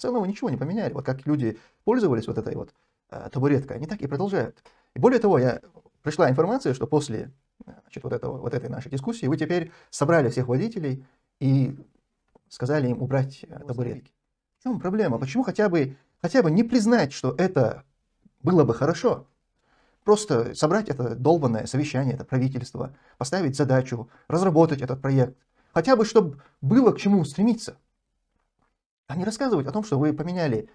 целом вы ничего не поменяли. Вот как люди пользовались вот этой вот э, табуреткой, они так и продолжают. И более того, я, пришла информация, что после э, значит, вот, этого, вот этой нашей дискуссии вы теперь собрали всех водителей и сказали им убрать э, табуретки. В чем проблема? Почему хотя бы, хотя бы не признать, что это было бы хорошо? Просто собрать это долбанное совещание, это правительство, поставить задачу, разработать этот проект. Хотя бы, чтобы было к чему стремиться а не рассказывать о том, что вы поменяли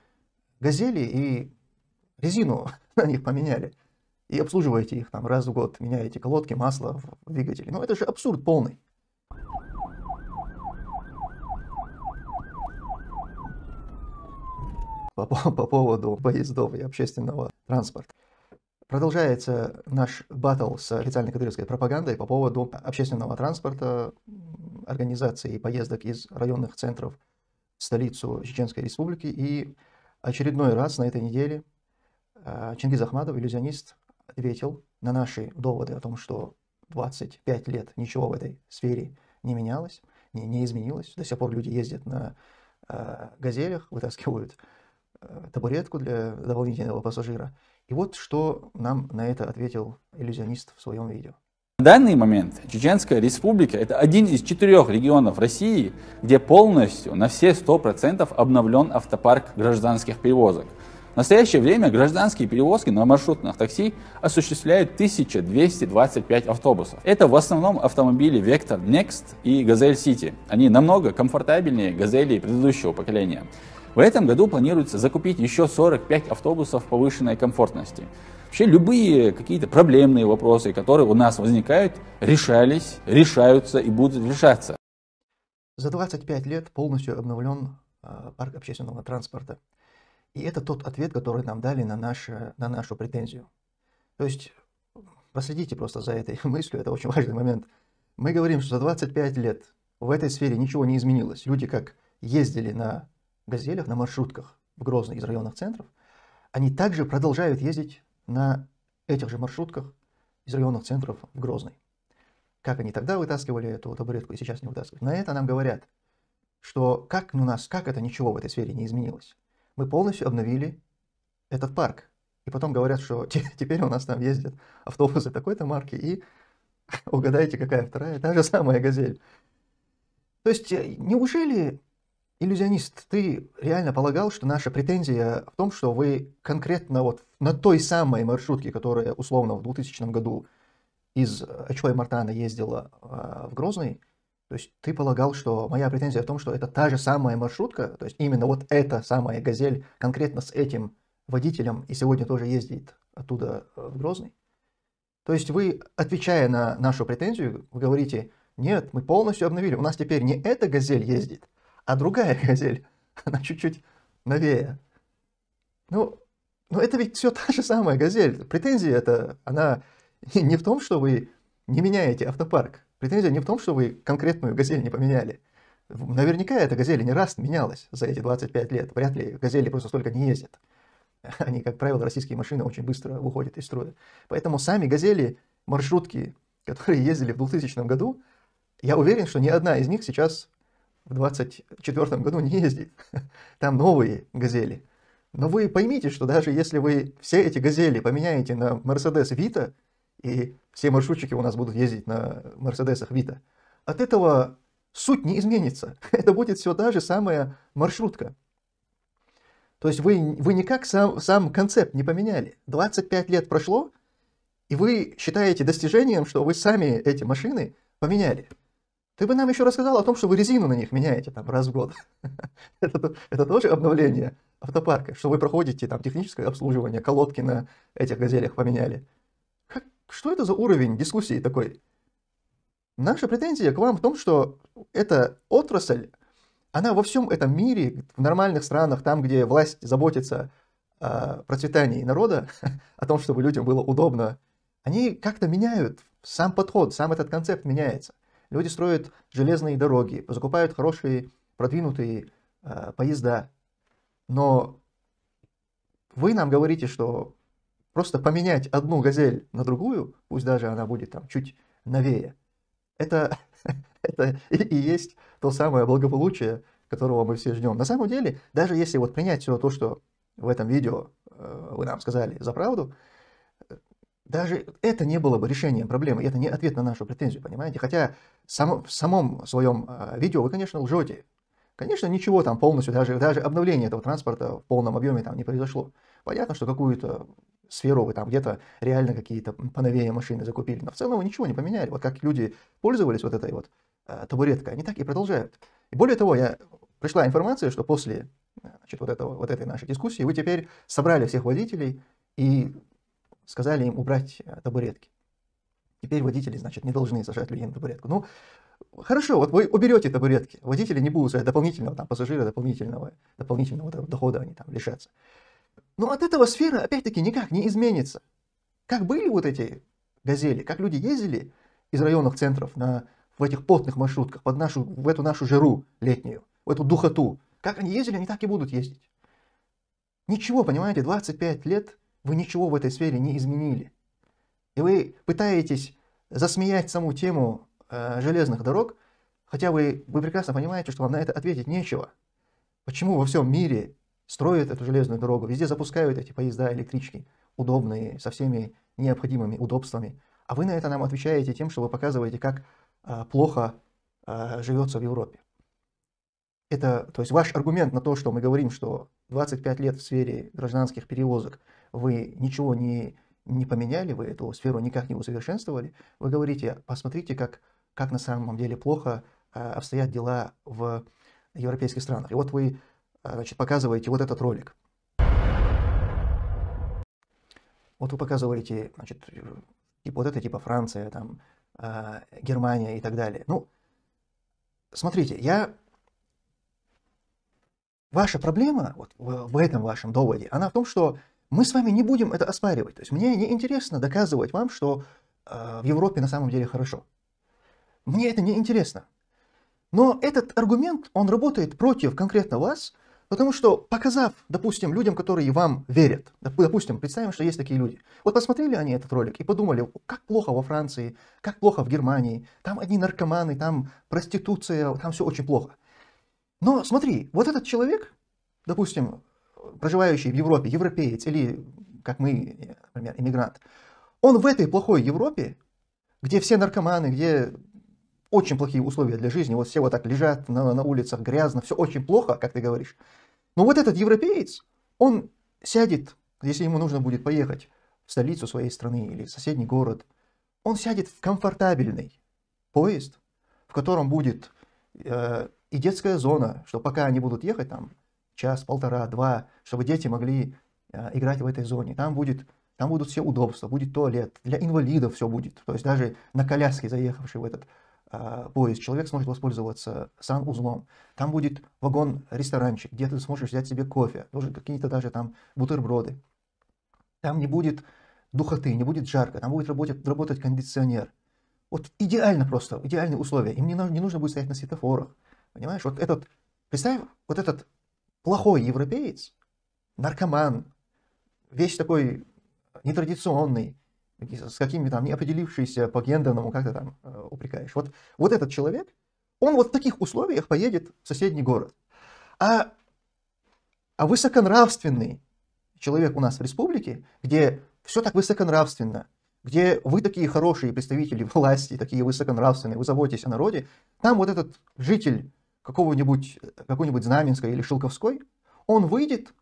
газели и резину на них поменяли. И обслуживаете их там раз в год, меняете колодки, масло в двигателе. Ну это же абсурд полный. По, по, по поводу поездов и общественного транспорта. Продолжается наш баттл с официальной кадыровской пропагандой по поводу общественного транспорта, организации поездок из районных центров столицу Чеченской Республики. И очередной раз на этой неделе э, Чингиз Ахмадов, иллюзионист, ответил на наши доводы о том, что 25 лет ничего в этой сфере не менялось, не, не изменилось. До сих пор люди ездят на э, газелях, вытаскивают э, табуретку для дополнительного пассажира. И вот что нам на это ответил иллюзионист в своем видео. На данный момент Чеченская республика – это один из четырех регионов России, где полностью на все 100% обновлен автопарк гражданских перевозок. В настоящее время гражданские перевозки на маршрутных такси осуществляют 1225 автобусов. Это в основном автомобили Vector Next и Газель City. Они намного комфортабельнее газелей предыдущего поколения. В этом году планируется закупить еще 45 автобусов повышенной комфортности. Вообще любые какие-то проблемные вопросы, которые у нас возникают, решались, решаются и будут решаться. За 25 лет полностью обновлен а, парк общественного транспорта. И это тот ответ, который нам дали на, наше, на нашу претензию. То есть проследите просто за этой мыслью, это очень важный момент. Мы говорим, что за 25 лет в этой сфере ничего не изменилось. Люди как ездили на газелях, на маршрутках в Грозный из районных центров, они также продолжают ездить на этих же маршрутках из районных центров в Грозный. Как они тогда вытаскивали эту табуретку и сейчас не вытаскивают. На это нам говорят, что как у нас, как это ничего в этой сфере не изменилось. Мы полностью обновили этот парк. И потом говорят, что теперь у нас там ездят автобусы такой-то марки, и угадайте, какая вторая, та же самая «Газель». То есть, э, неужели Иллюзионист, ты реально полагал, что наша претензия в том, что вы конкретно вот на той самой маршрутке, которая условно в 2000 году из Очко Мартана ездила э, в Грозный, то есть ты полагал, что моя претензия в том, что это та же самая маршрутка, то есть именно вот эта самая «Газель» конкретно с этим водителем и сегодня тоже ездит оттуда э, в Грозный? То есть вы, отвечая на нашу претензию, вы говорите, нет, мы полностью обновили, у нас теперь не эта «Газель» ездит, а другая газель, она чуть-чуть новее. Ну, но это ведь все та же самая газель. Претензия это, она не в том, что вы не меняете автопарк. Претензия не в том, что вы конкретную газель не поменяли. Наверняка эта газель не раз менялась за эти 25 лет. Вряд ли газели просто столько не ездят. Они, как правило, российские машины очень быстро выходят из строя. Поэтому сами газели, маршрутки, которые ездили в 2000 году, я уверен, что ни одна из них сейчас в 2024 году не ездит. Там новые «Газели». Но вы поймите, что даже если вы все эти «Газели» поменяете на «Мерседес Вита», и все маршрутчики у нас будут ездить на «Мерседесах Вита», от этого суть не изменится. Это будет все та же самая маршрутка. То есть вы, вы никак сам, сам концепт не поменяли. 25 лет прошло, и вы считаете достижением, что вы сами эти машины поменяли. Ты бы нам еще рассказал о том, что вы резину на них меняете там раз в год. это, это тоже обновление автопарка, что вы проходите там техническое обслуживание, колодки на этих газелях поменяли. Как, что это за уровень дискуссии такой? Наша претензия к вам в том, что эта отрасль, она во всем этом мире, в нормальных странах, там, где власть заботится о процветании народа, о том, чтобы людям было удобно, они как-то меняют сам подход, сам этот концепт меняется. Люди строят железные дороги, закупают хорошие продвинутые э, поезда. Но вы нам говорите, что просто поменять одну газель на другую, пусть даже она будет там чуть новее, это, это и, и есть то самое благополучие, которого мы все ждем. На самом деле, даже если вот принять все то, что в этом видео э, вы нам сказали за правду, даже это не было бы решением проблемы, это не ответ на нашу претензию, понимаете? Хотя само, в самом своем а, видео вы, конечно, лжете. Конечно, ничего там полностью, даже, даже обновление этого транспорта в полном объеме там не произошло. Понятно, что какую-то сферу вы там где-то реально какие-то поновее машины закупили, но в целом вы ничего не поменяли. Вот как люди пользовались вот этой вот э, табуреткой, они так и продолжают. И более того, я, пришла информация, что после а, значит, вот, этого, вот этой нашей дискуссии вы теперь собрали всех водителей и сказали им убрать э, табуретки. Теперь водители, значит, не должны сажать людей на табуретку. Ну, хорошо, вот вы уберете табуретки, водители не будут сажать дополнительного, там, пассажира дополнительного, дополнительного дохода они там лишатся. Но от этого сфера, опять-таки, никак не изменится. Как были вот эти газели, как люди ездили из районных центров на, в этих потных маршрутках, под нашу, в эту нашу жиру летнюю, в эту духоту, как они ездили, они так и будут ездить. Ничего, понимаете, 25 лет вы ничего в этой сфере не изменили. И вы пытаетесь засмеять саму тему э, железных дорог, хотя вы, вы прекрасно понимаете, что вам на это ответить нечего. Почему во всем мире строят эту железную дорогу, везде запускают эти поезда, электрички, удобные, со всеми необходимыми удобствами. А вы на это нам отвечаете тем, что вы показываете, как э, плохо э, живется в Европе это, то есть ваш аргумент на то, что мы говорим, что 25 лет в сфере гражданских перевозок вы ничего не, не поменяли, вы эту сферу никак не усовершенствовали, вы говорите, посмотрите, как, как на самом деле плохо э, обстоят дела в европейских странах. И вот вы э, значит, показываете вот этот ролик. Вот вы показываете, значит, типа вот это типа Франция, там, э, Германия и так далее. Ну, смотрите, я Ваша проблема вот, в этом вашем доводе, она в том, что мы с вами не будем это оспаривать. То есть мне не интересно доказывать вам, что э, в Европе на самом деле хорошо. Мне это не интересно. Но этот аргумент, он работает против конкретно вас, потому что показав, допустим, людям, которые вам верят, допустим, представим, что есть такие люди. Вот посмотрели они этот ролик и подумали, как плохо во Франции, как плохо в Германии, там одни наркоманы, там проституция, там все очень плохо. Но смотри, вот этот человек, допустим, проживающий в Европе, европеец или, как мы, например, иммигрант, он в этой плохой Европе, где все наркоманы, где очень плохие условия для жизни, вот все вот так лежат на, на улицах грязно, все очень плохо, как ты говоришь. Но вот этот европеец, он сядет, если ему нужно будет поехать в столицу своей страны или в соседний город, он сядет в комфортабельный поезд, в котором будет э, и детская зона, что пока они будут ехать там час, полтора, два, чтобы дети могли э, играть в этой зоне. Там, будет, там будут все удобства, будет туалет, для инвалидов все будет. То есть даже на коляске, заехавший в этот э, поезд, человек сможет воспользоваться санузлом. Там будет вагон-ресторанчик, где ты сможешь взять себе кофе, тоже какие-то даже там бутерброды. Там не будет духоты, не будет жарко, там будет работать, работать кондиционер. Вот идеально просто, идеальные условия. Им не, не нужно будет стоять на светофорах, Понимаешь, вот этот, представь, вот этот плохой европеец, наркоман, весь такой нетрадиционный, с какими там не определившиеся по гендерному, как ты там э, упрекаешь. Вот, вот этот человек, он вот в таких условиях поедет в соседний город. А, а высоконравственный человек у нас в республике, где все так высоконравственно, где вы такие хорошие представители власти, такие высоконравственные, вы заботитесь о народе, там вот этот житель какого-нибудь, какой-нибудь Знаменской или Шелковской, он выйдет,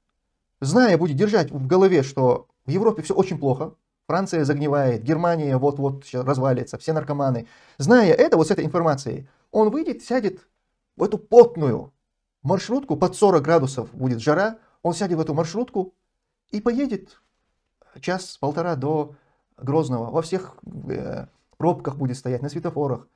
зная, будет держать в голове, что в Европе все очень плохо, Франция загнивает, Германия вот-вот развалится, все наркоманы. Зная это, вот с этой информацией, он выйдет, сядет в эту потную маршрутку, под 40 градусов будет жара, он сядет в эту маршрутку и поедет час-полтора до Грозного. Во всех э, пробках будет стоять, на светофорах.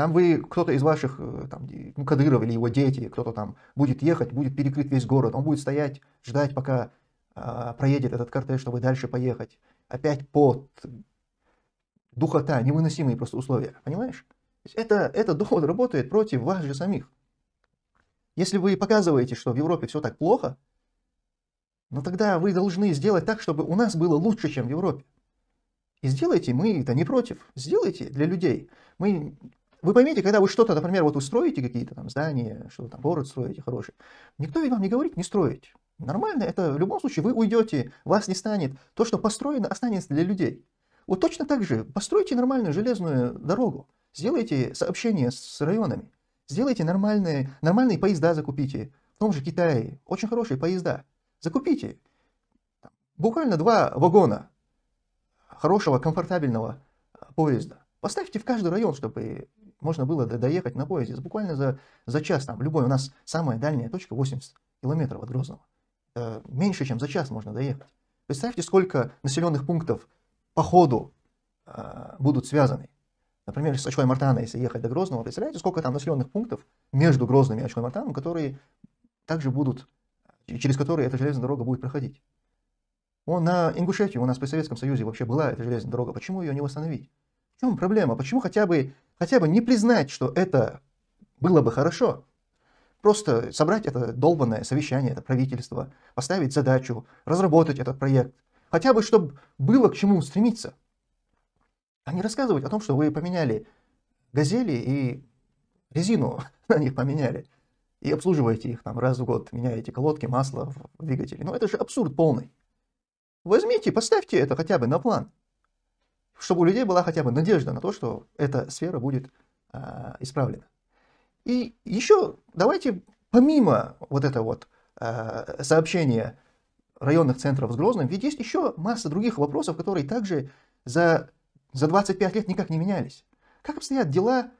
Там вы, кто-то из ваших, э, там, ну, Кадыров или его дети, кто-то там будет ехать, будет перекрыт весь город, он будет стоять, ждать, пока а, проедет этот кортеж, чтобы дальше поехать. Опять под духота, невыносимые просто условия, понимаешь? Это, этот довод работает против вас же самих. Если вы показываете, что в Европе все так плохо, но ну, тогда вы должны сделать так, чтобы у нас было лучше, чем в Европе. И сделайте, мы это не против, сделайте для людей. Мы вы поймите, когда вы что-то, например, вот вы строите какие-то там здания, что-то там, город строите хороший, никто ведь вам не говорит не строить. Нормально, это в любом случае вы уйдете, вас не станет. То, что построено, останется для людей. Вот точно так же постройте нормальную железную дорогу, сделайте сообщение с районами, сделайте нормальные, нормальные поезда закупите. В том же Китае очень хорошие поезда. Закупите буквально два вагона хорошего, комфортабельного поезда. Поставьте в каждый район, чтобы можно было доехать на поезде буквально за, за час. Там, любой у нас самая дальняя точка 80 километров от Грозного. Э, меньше, чем за час можно доехать. Представьте, сколько населенных пунктов по ходу э, будут связаны. Например, с Ачхой Мартана, если ехать до Грозного, представляете, сколько там населенных пунктов между Грозным и Ачхой Мартаном, которые также будут, через которые эта железная дорога будет проходить. Он на Ингушетии у нас при Советском Союзе вообще была эта железная дорога. Почему ее не восстановить? В чем проблема? Почему хотя бы хотя бы не признать, что это было бы хорошо. Просто собрать это долбанное совещание, это правительство, поставить задачу, разработать этот проект. Хотя бы, чтобы было к чему стремиться. А не рассказывать о том, что вы поменяли газели и резину на них поменяли. И обслуживаете их там раз в год, меняете колодки, масло в двигателе. Ну это же абсурд полный. Возьмите, поставьте это хотя бы на план чтобы у людей была хотя бы надежда на то, что эта сфера будет а, исправлена. И еще давайте помимо вот этого вот а, сообщения районных центров с Грозным, ведь есть еще масса других вопросов, которые также за, за 25 лет никак не менялись. Как обстоят дела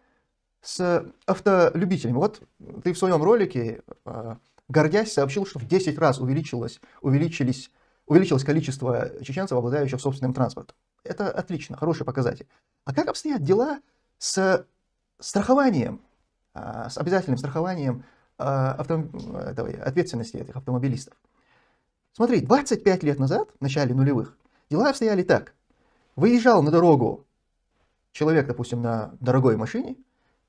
с автолюбителями? Вот ты в своем ролике, а, гордясь, сообщил, что в 10 раз увеличилось, увеличились, увеличилось количество чеченцев, обладающих собственным транспортом. Это отлично, хороший показатель. А как обстоят дела с страхованием, а, с обязательным страхованием а, авто... ответственности этих автомобилистов? Смотри, 25 лет назад, в начале нулевых, дела обстояли так. Выезжал на дорогу человек, допустим, на дорогой машине,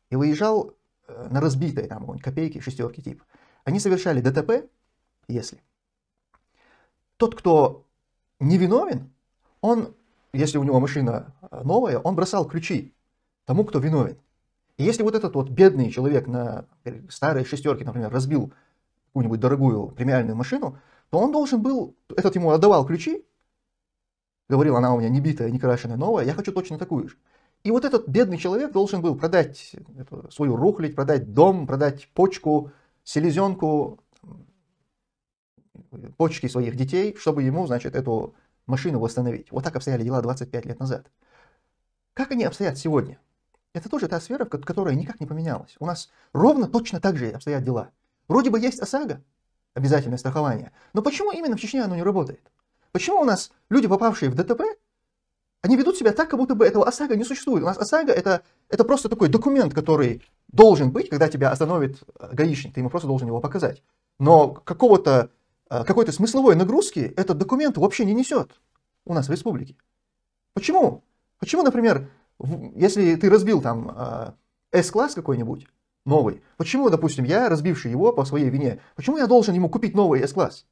и выезжал э, на разбитой там копейки, шестерки тип. Они совершали ДТП, если. Тот, кто невиновен, он если у него машина э, новая, он бросал ключи тому, кто виновен. И если вот этот вот бедный человек на э, старой шестерке, например, разбил какую-нибудь дорогую премиальную машину, то он должен был, этот ему отдавал ключи, говорил, она у меня не битая, не крашеная, новая, я хочу точно такую же. И вот этот бедный человек должен был продать свою рухлить, продать дом, продать почку, селезенку, э, почки своих детей, чтобы ему, значит, эту машину восстановить. Вот так обстояли дела 25 лет назад. Как они обстоят сегодня? Это тоже та сфера, которая никак не поменялась. У нас ровно точно так же обстоят дела. Вроде бы есть ОСАГО, обязательное страхование, но почему именно в Чечне оно не работает? Почему у нас люди, попавшие в ДТП, они ведут себя так, как будто бы этого ОСАГО не существует. У нас ОСАГО это, это просто такой документ, который должен быть, когда тебя остановит э, гаишник, ты ему просто должен его показать. Но какого-то а, какой-то смысловой нагрузки этот документ вообще не несет у нас в республике. Почему? Почему, например, если ты разбил там а, S-класс какой-нибудь, новый, почему, допустим, я, разбивший его по своей вине, почему я должен ему купить новый S-класс?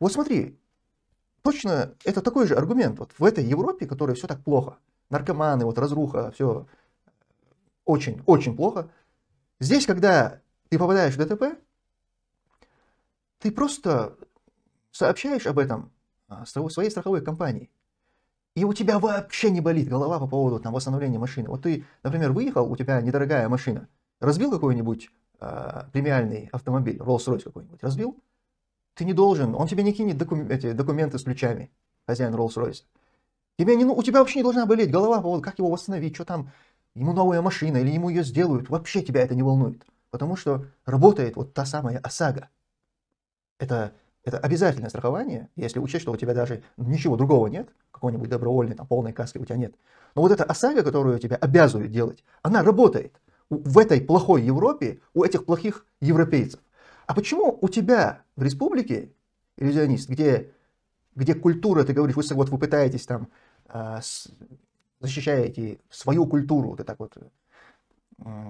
Вот смотри, точно это такой же аргумент вот в этой Европе, которая все так плохо. Наркоманы, вот разруха, все очень-очень плохо. Здесь, когда ты попадаешь в ДТП, ты просто сообщаешь об этом а, своей страховой компании. И у тебя вообще не болит голова по поводу там, восстановления машины. Вот ты, например, выехал, у тебя недорогая машина, разбил какой-нибудь э, премиальный автомобиль, Rolls-Royce какой-нибудь, разбил, ты не должен, он тебе не кинет докум- эти документы с ключами, хозяин Rolls-Royce. Тебе не, ну, у тебя вообще не должна болеть голова по поводу, как его восстановить, что там, ему новая машина или ему ее сделают, вообще тебя это не волнует. Потому что работает вот та самая ОСАГО – это, это обязательное страхование, если учесть, что у тебя даже ничего другого нет, какой-нибудь добровольной, там, полной каски у тебя нет. Но вот эта ОСАГО, которую тебя обязывают делать, она работает в этой плохой Европе, у этих плохих европейцев. А почему у тебя в республике, иллюзионист, где, где культура, ты говоришь, вот, вот вы пытаетесь там, а, защищаете свою культуру, ты так вот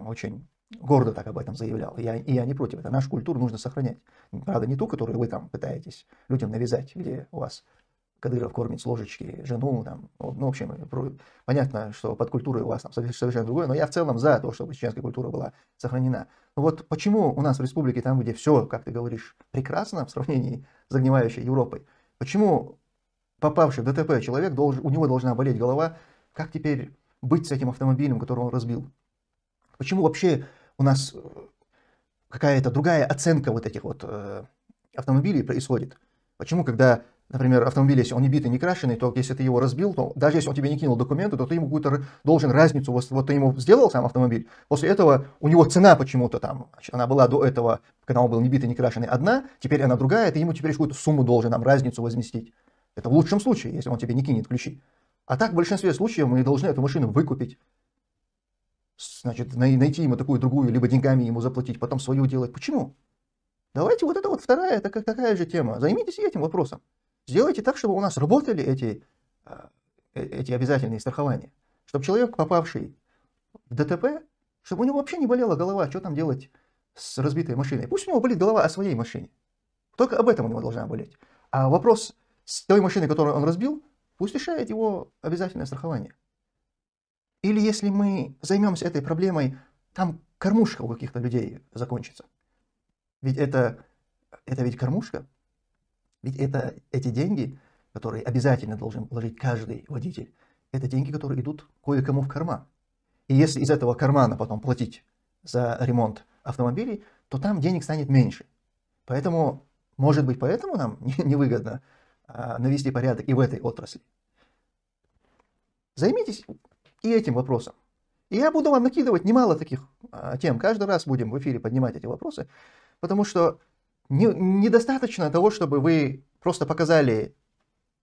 очень гордо так об этом заявлял. Я, и я не против. Это нашу культуру нужно сохранять. Правда, не ту, которую вы там пытаетесь людям навязать, где у вас Кадыров кормит с ложечки жену, там, ну, ну в общем, понятно, что под культурой у вас там совершенно другое, но я в целом за то, чтобы чеченская культура была сохранена. Но ну вот почему у нас в республике, там, где все, как ты говоришь, прекрасно в сравнении с загнивающей Европой, почему попавший в ДТП человек, должен, у него должна болеть голова, как теперь быть с этим автомобилем, который он разбил? Почему вообще у нас э, какая-то другая оценка вот этих вот э, автомобилей происходит. Почему, когда, например, автомобиль, если он не битый, не крашеный, то если ты его разбил, то даже если он тебе не кинул документы, то ты ему какую-то должен разницу, вот, вот ты ему сделал сам автомобиль, после этого у него цена почему-то там, она была до этого, когда он был не битый, не крашеный, одна, теперь она другая, ты ему теперь какую-то сумму должен нам разницу возместить. Это в лучшем случае, если он тебе не кинет ключи. А так, в большинстве случаев мы должны эту машину выкупить, значит, найти ему такую другую, либо деньгами ему заплатить, потом свою делать. Почему? Давайте вот это вот вторая, это как такая же тема. Займитесь этим вопросом. Сделайте так, чтобы у нас работали эти, а, э, эти обязательные страхования. Чтобы человек, попавший в ДТП, чтобы у него вообще не болела голова, что там делать с разбитой машиной. Пусть у него болит голова о своей машине. Только об этом у него должна болеть. А вопрос с той машиной, которую он разбил, пусть решает его обязательное страхование. Или если мы займемся этой проблемой, там кормушка у каких-то людей закончится. Ведь это, это ведь кормушка. Ведь это эти деньги, которые обязательно должен вложить каждый водитель, это деньги, которые идут кое-кому в карман. И если из этого кармана потом платить за ремонт автомобилей, то там денег станет меньше. Поэтому, может быть, поэтому нам невыгодно а, навести порядок и в этой отрасли. Займитесь и этим вопросом. И я буду вам накидывать немало таких а, тем. Каждый раз будем в эфире поднимать эти вопросы, потому что не, недостаточно того, чтобы вы просто показали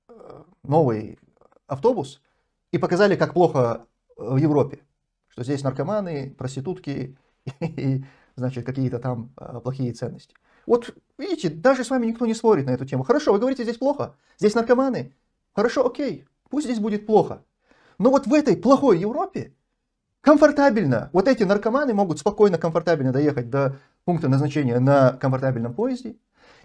э, новый автобус и показали, как плохо э, в Европе, что здесь наркоманы, проститутки и, значит, какие-то там э, плохие ценности. Вот видите, даже с вами никто не спорит на эту тему. Хорошо, вы говорите, здесь плохо, здесь наркоманы. Хорошо, окей, пусть здесь будет плохо. Но вот в этой плохой Европе комфортабельно, вот эти наркоманы могут спокойно, комфортабельно доехать до пункта назначения на комфортабельном поезде.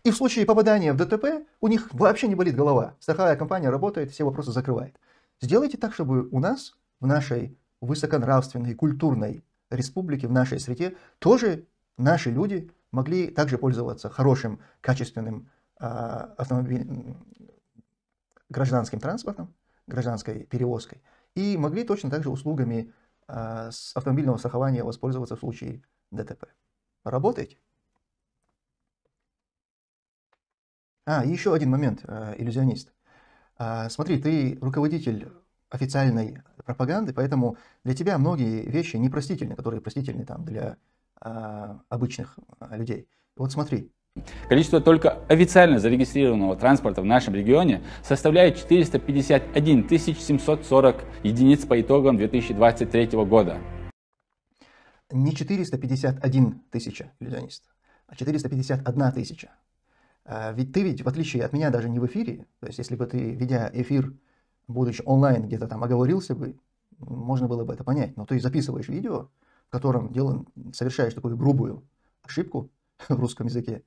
И в случае попадания в ДТП у них вообще не болит голова. Страховая компания работает, все вопросы закрывает. Сделайте так, чтобы у нас, в нашей высоконравственной, культурной республике, в нашей среде, тоже наши люди могли также пользоваться хорошим, качественным э, автомобиль, гражданским транспортом, гражданской перевозкой и могли точно так же услугами э, с автомобильного страхования воспользоваться в случае ДТП. Работаете? А, еще один момент, э, иллюзионист. Э, смотри, ты руководитель официальной пропаганды, поэтому для тебя многие вещи непростительны, которые простительны там для обычных людей. Вот смотри, Количество только официально зарегистрированного транспорта в нашем регионе составляет 451 740 единиц по итогам 2023 года. Не 451 тысяча, иллюзионист, а 451 тысяча. А, ведь ты ведь, в отличие от меня, даже не в эфире, то есть если бы ты, ведя эфир, будучи онлайн, где-то там оговорился бы, можно было бы это понять. Но ты записываешь видео, в котором делаешь совершаешь такую грубую ошибку в русском языке,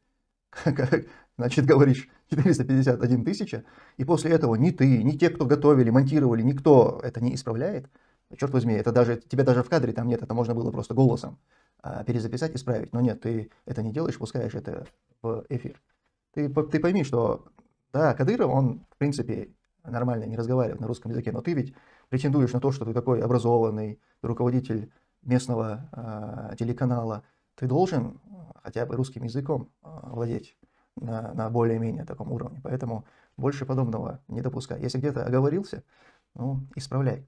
значит, говоришь 451 тысяча, и после этого ни ты, ни те, кто готовили, монтировали, никто это не исправляет, черт возьми, это даже, тебе даже в кадре там нет, это можно было просто голосом а, перезаписать, исправить, но нет, ты это не делаешь, пускаешь это в эфир. Ты, ты пойми, что, да, Кадыров, он, в принципе, нормально не разговаривает на русском языке, но ты ведь претендуешь на то, что ты такой образованный руководитель местного э, телеканала, ты должен э, хотя бы русским языком э, владеть на, на более-менее таком уровне. Поэтому больше подобного не допускай. Если где-то оговорился, ну, исправляй.